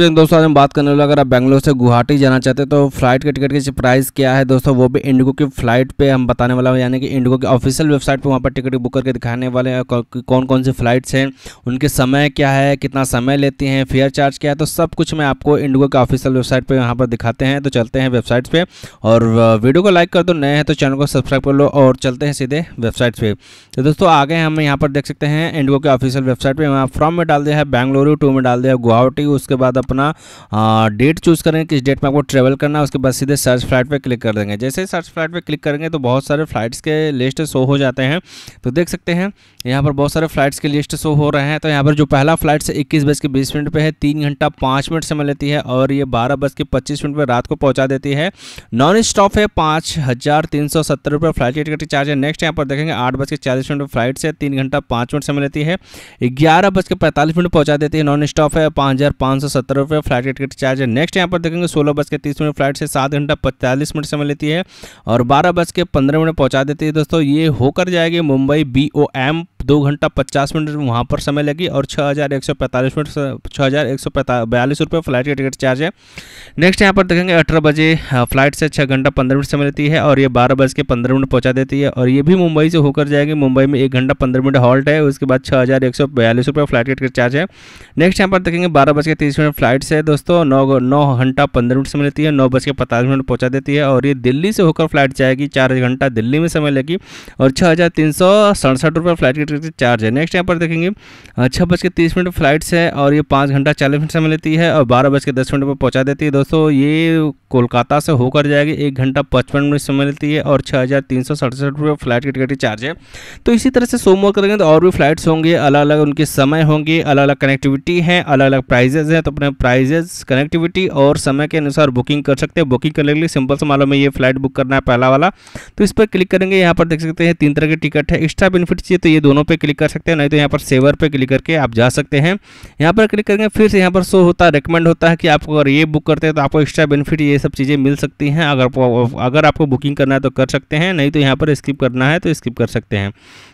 plane दोस्तों आज हम बात करने वाले अगर आप बैंगलोर से गुवाहाटी जाना चाहते हैं तो फ्लाइट के टिकट की प्राइस क्या है दोस्तों वो भी इंडिगो की फ्लाइट पे हम बताने वाला हूँ यानी कि इंडिगो की ऑफिशियल वेबसाइट पे वहाँ पर टिकट बुक करके दिखाने वाले हैं कौन कौन सी फ्लाइट्स हैं उनके समय क्या है कितना समय लेती हैं फेयर चार्ज क्या है तो सब कुछ मैं आपको इंडिगो के ऑफिशियल वेबसाइट पर यहाँ पर दिखाते हैं तो चलते हैं वेबसाइट पर और वीडियो को लाइक कर दो नए हैं तो चैनल को सब्सक्राइब कर लो और चलते हैं सीधे वेबसाइट पर तो दोस्तों आगे हम यहाँ पर देख सकते हैं इंडिगो के ऑफिशियल वेबसाइट पर वहाँ फ्रॉम में डाल दिया है बैंगलुरु टू में डाल दिया गुवाहाटी उसके बाद अपना डेट चूज़ करेंगे किस डेट में आपको ट्रेवल करना है उसके बाद सीधे सर्च फ्लाइट पर क्लिक कर देंगे जैसे सर्च फ्लाइट पर क्लिक करेंगे तो बहुत सारे फ्लाइट्स के लिस्ट शो हो जाते हैं तो देख सकते हैं यहाँ पर बहुत सारे फ्लाइट्स के लिस्ट शो हो रहे हैं तो यहाँ पर जो पहला फ्लाइट से इक्कीस बज के बीस मिनट पर है तीन घंटा पाँच मिनट समय लेती है और ये बारह बज के पच्चीस मिनट पर रात को पहुँचा देती है नॉन स्टॉप है पाँच हज़ार तीन सौ सत्तर रुपये फ्लाइट के टिकट चार्ज है नेक्स्ट यहाँ पर देखेंगे आठ बज के चालीस मिनट पर फ्लाइट से तीन घंटा पाँच मिनट समय लेती है ग्यारह बज के पैंतालीस मिनट पहुँचा देती है नॉन स्टॉप है पाँच हज़ार पाँच सौ सत्तर रुपये फ्लाइट टिकट चार्ज है नेक्स्ट यहाँ पर देखेंगे सोलह बज के तीस मिनट फ्लाइट से सात घंटा पैंतालीस मिनट समय लेती है और बारह बज के पंद्रह मिनट पहुँचा देती है दोस्तों ये होकर जाएगी मुंबई बी ओ एम दो घंटा पचास मिनट वहाँ पर समय लगी और छः हज़ार एक सौ पैंतालीस मिनट छः हज़ार एक सौ बयालीस रुपये फ्लाइट का टिकट चार्ज है नेक्स्ट यहाँ पर देखेंगे अठारह बजे हाँ, फ्लाइट से छः घंटा पंद्रह मिनट समय लेती है और ये बारह बज के पंद्रह मिनट पहुँचा देती है और ये भी मुंबई से होकर जाएगी मुंबई में एक घंटा पंद्रह मिनट हॉल्ट है उसके बाद छः हज़ार एक सौ बयालीस रुपये फ्लाइट का टिकट चार्ज है नेक्स्ट यहाँ पर देखेंगे बारह बज के तीस मिनट फ्लाइट से दोस्तों नौ नौ घंटा पंद्रह मिनट समय लेती है नौ बज के पैंतालीस मिनट पहुँचा देती है और ये दिल्ली से होकर फ्लाइट जाएगी चार घंटा दिल्ली में समय लेगी और छः हज़ार तीन सौ सड़सठ रुपये फ्लाइट का सकते हैं चार्ज है नेक्स्ट यहाँ पर देखेंगे छः बज के तीस मिनट फ्लाइट्स है और ये पाँच घंटा चालीस मिनट समय लेती है और बारह बज के दस मिनट पर पहुँचा देती है दोस्तों ये कोलकाता से होकर जाएगी एक घंटा पचपन मिनट समय लेती है और छः हज़ार तीन सौ सड़सठ रुपये फ्लाइट की टिकट चार्ज है तो इसी तरह से सोमवार करेंगे तो और भी फ्लाइट्स होंगे अलग अलग उनके समय होंगे अलग अलग कनेक्टिविटी हैं अलग अलग प्राइजेज हैं तो अपने प्राइजेज कनेक्टिविटी और समय के अनुसार बुकिंग कर सकते हैं बुकिंग करने के लिए सिंपल से मालूम है ये फ्लाइट बुक करना है पहला वाला तो इस पर क्लिक करेंगे यहाँ पर देख सकते हैं तीन तरह के टिकट है एक्स्ट्रा बेनिफिट चाहिए तो ये दोनों पे क्लिक कर सकते हैं नहीं तो यहाँ पर सेवर पे क्लिक करके आप जा सकते हैं यहाँ पर क्लिक करके फिर से यहाँ पर शो होता है रिकमेंड होता है कि आपको अगर ये बुक करते हैं तो आपको एक्स्ट्रा बेनिफिट ये सब चीज़ें मिल सकती हैं अगर अगर आपको बुकिंग करना है तो कर सकते हैं नहीं तो यहाँ पर स्किप करना है तो स्किप कर सकते हैं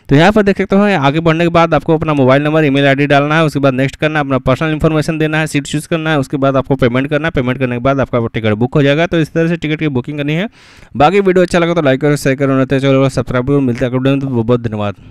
तो यहाँ पर देख सकते हो आगे बढ़ने के बाद आपको अपना मोबाइल नंबर ई मेल डालना है उसके बाद नेक्स्ट करना अपना पर्सनल इन्फॉर्मेशन देना है सीट चूज़ करना है उसके बाद आपको पेमेंट करना है पेमेंट करने के बाद आपका टिकट बुक हो जाएगा तो इस तरह से टिकट की बुकिंग करनी है बाकी वीडियो अच्छा लगा तो लाइक करो शेयर करो सब्सक्राइब करो मिलते हैं तो बहुत बहुत धन्यवाद